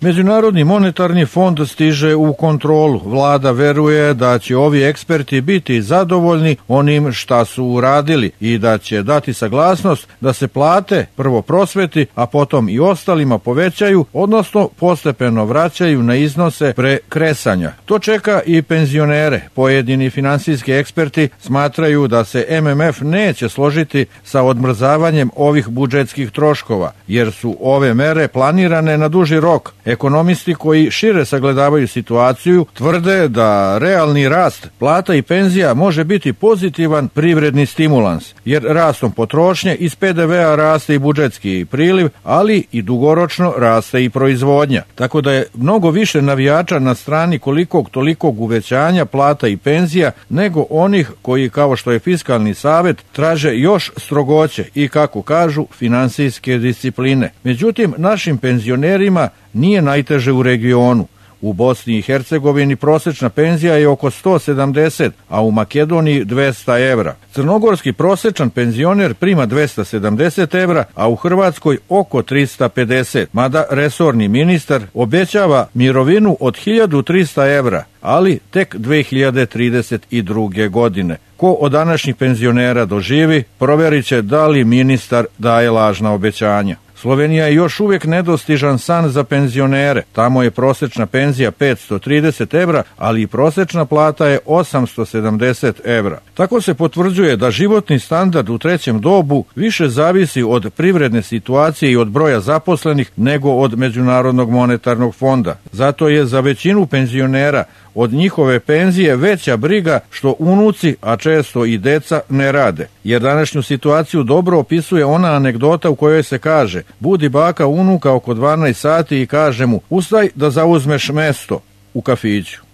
Međunarodni monetarni fond stiže u kontrolu. Vlada veruje da će ovi eksperti biti zadovoljni onim šta su uradili i da će dati saglasnost da se plate prvo prosveti, a potom i ostalima povećaju, odnosno postepeno vraćaju na iznose pre kresanja. To čeka i penzionere. Pojedini finansijski eksperti smatraju da se MMF neće složiti sa odmrzavanjem ovih budžetskih troškova, jer su ove mere planirane na duži rok. Ekonomisti koji šire sagledavaju situaciju tvrde da realni rast plata i penzija može biti pozitivan privredni stimulans, jer rastom potrošnje iz PDV-a raste i budžetski priliv, ali i dugoročno raste i proizvodnja. Tako da je mnogo više navijača na strani kolikog tolikog uvećanja plata i penzija nego onih koji kao što je Fiskalni savet traže još strogoće i kako kažu finansijske discipline. Međutim, našim penzionerima nije nije najteže u regionu. U Bosni i Hercegovini prosečna penzija je oko 170, a u Makedoniji 200 evra. Crnogorski prosečan penzioner prima 270 evra, a u Hrvatskoj oko 350, mada resorni ministar obećava mirovinu od 1300 evra, ali tek 2032. godine. Ko od današnjih penzionera doživi, proverit će da li ministar daje lažna obećanja. Slovenija je još uvijek nedostižan san za penzionere. Tamo je prosečna penzija 530 evra, ali i prosečna plata je 870 evra. Tako se potvrđuje da životni standard u trećem dobu više zavisi od privredne situacije i od broja zaposlenih nego od Međunarodnog monetarnog fonda. Zato je za većinu penzionera od njihove penzije veća briga što unuci, a često i deca, ne rade. Jer današnju situaciju dobro opisuje ona anegdota u kojoj se kaže budi baka unuka oko 12 sati i kaže mu ustaj da zauzmeš mesto u kafiću.